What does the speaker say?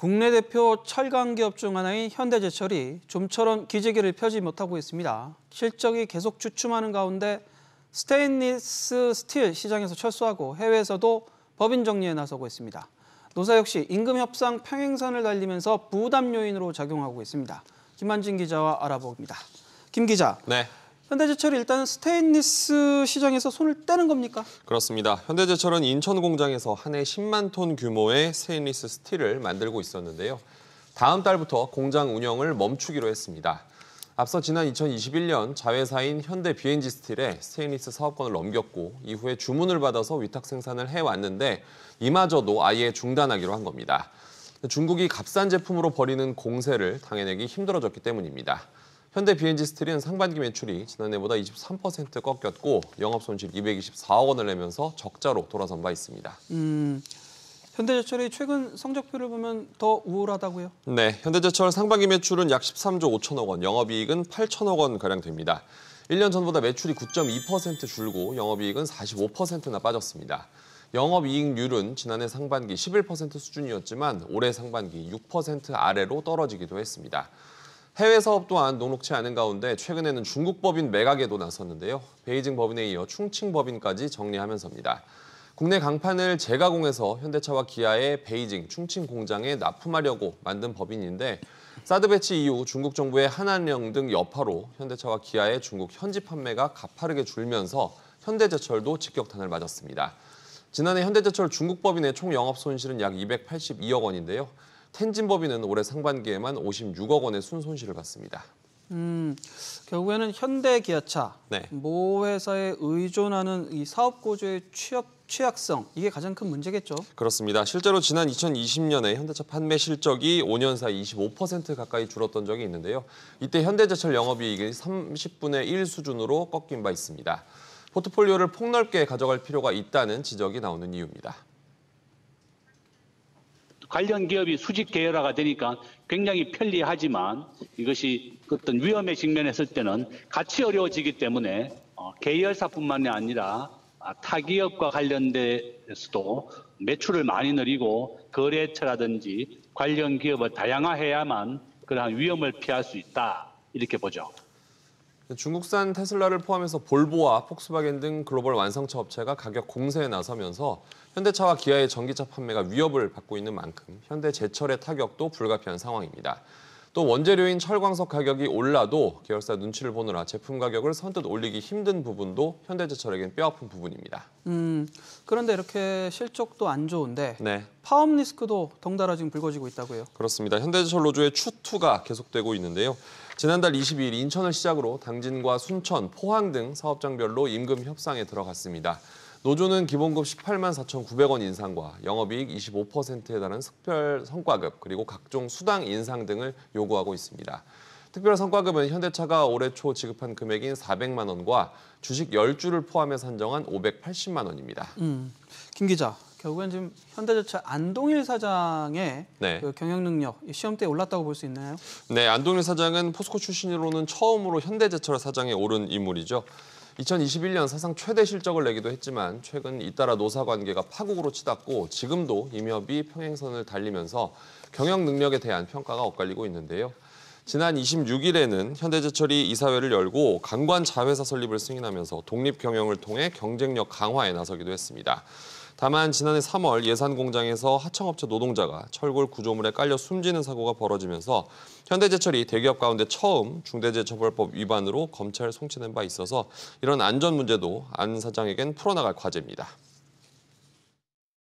국내 대표 철강 기업 중 하나인 현대제철이 좀처럼 기재기를 펴지 못하고 있습니다. 실적이 계속 주춤하는 가운데 스테인리스 스틸 시장에서 철수하고 해외에서도 법인 정리에 나서고 있습니다. 노사 역시 임금 협상 평행선을 달리면서 부담 요인으로 작용하고 있습니다. 김한진 기자와 알아봅니다. 김 기자, 네. 현대제철이 일단 스테인리스 시장에서 손을 떼는 겁니까? 그렇습니다. 현대제철은 인천 공장에서 한 해 10만 톤 규모의 스테인리스 스틸을 만들고 있었는데요. 다음 달부터 공장 운영을 멈추기로 했습니다. 앞서 지난 2021년 자회사인 현대 BNG 스틸에 스테인리스 사업권을 넘겼고 이후에 주문을 받아서 위탁 생산을 해왔는데 이마저도 아예 중단하기로 한 겁니다. 중국이 값싼 제품으로 버리는 공세를 당해내기 힘들어졌기 때문입니다. 현대 BNG 스틸은 상반기 매출이 지난해보다 23% 꺾였고 영업 손실 224억 원을 내면서 적자로 돌아선 바 있습니다. 음, 현대제철의 최근 성적표를 보면 더우울하다고요 네, 현대제철 상반기 매출은 약 13조 5천억 원, 영업이익은 8천억 원가량 됩니다. 1년 전보다 매출이 9.2% 줄고 영업이익은 45%나 빠졌습니다. 영업이익률은 지난해 상반기 11% 수준이었지만 올해 상반기 6% 아래로 떨어지기도 했습니다. 해외 사업 또한 녹록치 않은 가운데 최근에는 중국 법인 매각에도 나섰는데요. 베이징 법인에 이어 충칭 법인까지 정리하면서입니다. 국내 강판을 재가공해서 현대차와 기아의 베이징 충칭 공장에 납품하려고 만든 법인인데 사드 배치 이후 중국 정부의 한한령 등 여파로 현대차와 기아의 중국 현지 판매가 가파르게 줄면서 현대제철도 직격탄을 맞았습니다. 지난해 현대제철 중국 법인의 총 영업 손실은 약 282억 원인데요. 텐진법인은 올해 상반기에만 56억 원의 순손실을 봤습니다. 음, 결국에는 현대기아차 네. 모 회사에 의존하는 이 사업 구조의 취업 취약성 이게 가장 큰 문제겠죠. 그렇습니다. 실제로 지난 2020년에 현대차 판매 실적이 5년 사이 25% 가까이 줄었던 적이 있는데요. 이때 현대제철 영업이익이 30분의 1 수준으로 꺾인 바 있습니다. 포트폴리오를 폭넓게 가져갈 필요가 있다는 지적이 나오는 이유입니다. 관련 기업이 수직 계열화가 되니까 굉장히 편리하지만 이것이 어떤 위험에 직면했을 때는 같이 어려워지기 때문에 어, 계열사뿐만이 아니라 아, 타기업과 관련돼서도 매출을 많이 늘리고 거래처라든지 관련 기업을 다양화해야만 그러한 위험을 피할 수 있다 이렇게 보죠. 중국산 테슬라를 포함해서 볼보와 폭스바겐 등 글로벌 완성차 업체가 가격 공세에 나서면서 현대차와 기아의 전기차 판매가 위협을 받고 있는 만큼 현대 제철의 타격도 불가피한 상황입니다. 또 원재료인 철광석 가격이 올라도 계열사 눈치를 보느라 제품 가격을 선뜻 올리기 힘든 부분도 현대제철에겐 뼈아픈 부분입니다. 음, 그런데 이렇게 실적도 안 좋은데 네. 파업 리스크도 덩달아 지금 불거지고 있다고요. 그렇습니다. 현대제철 노조의 추투가 계속되고 있는데요. 지난달 22일 인천을 시작으로 당진과 순천, 포항 등 사업장별로 임금 협상에 들어갔습니다. 노조는 기본급 18만 4,900원 인상과 영업이익 25%에 달하 특별 성과급 그리고 각종 수당 인상 등을 요구하고 있습니다. 특별 성과급은 현대차가 올해 초 지급한 금액인 400만 원과 주식 10주를 포함해 산정한 580만 원입니다. 음, 김 기자, 결국엔 지금 현대자차 안동일 사장의 네. 그 경영 능력 시험대에 올랐다고 볼 수 있나요? 네, 안동일 사장은 포스코 출신으로는 처음으로 현대제철 사장에 오른 인물이죠. 2021년 사상 최대 실적을 내기도 했지만 최근 잇따라 노사 관계가 파국으로 치닫고 지금도 임협이 평행선을 달리면서 경영 능력에 대한 평가가 엇갈리고 있는데요. 지난 26일에는 현대제철이 이사회를 열고 강관 자회사 설립을 승인하면서 독립 경영을 통해 경쟁력 강화에 나서기도 했습니다. 다만 지난해 3월 예산 공장에서 하청업체 노동자가 철골 구조물에 깔려 숨지는 사고가 벌어지면서 현대제철이 대기업 가운데 처음 중대재처벌법 위반으로 검찰 송치된 바 있어서 이런 안전 문제도 안 사장에겐 풀어나갈 과제입니다.